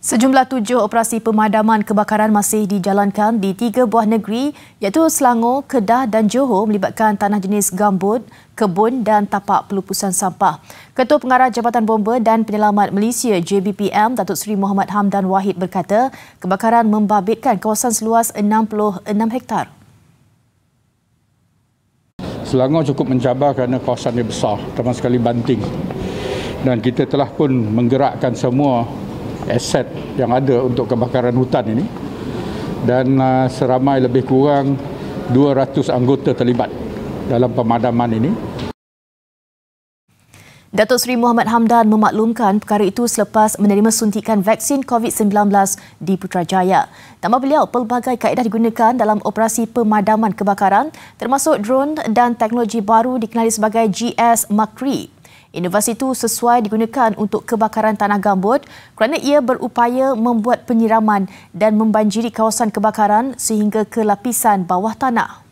Sejumlah tujuh operasi pemadaman kebakaran masih dijalankan di tiga buah negeri iaitu Selangor, Kedah dan Johor melibatkan tanah jenis gambut, kebun dan tapak pelupusan sampah. Ketua Pengarah Jabatan Bomba dan Penyelamat Malaysia JBPM Datuk Seri Muhammad Hamdan Wahid berkata kebakaran membabitkan kawasan seluas 66 hektar. Selangor cukup mencabar kerana kawasan dia besar, termasuk sekali banting. Dan kita telah pun menggerakkan semua aset yang ada untuk kebakaran hutan ini dan uh, seramai lebih kurang 200 anggota terlibat dalam pemadaman ini. Datuk Seri Muhammad Hamdan memaklumkan perkara itu selepas menerima suntikan vaksin COVID-19 di Putrajaya. Tambah beliau, pelbagai kaedah digunakan dalam operasi pemadaman kebakaran termasuk drone dan teknologi baru dikenali sebagai GS Makri Inovasi itu sesuai digunakan untuk kebakaran tanah gambut kerana ia berupaya membuat penyiraman dan membanjiri kawasan kebakaran sehingga ke lapisan bawah tanah.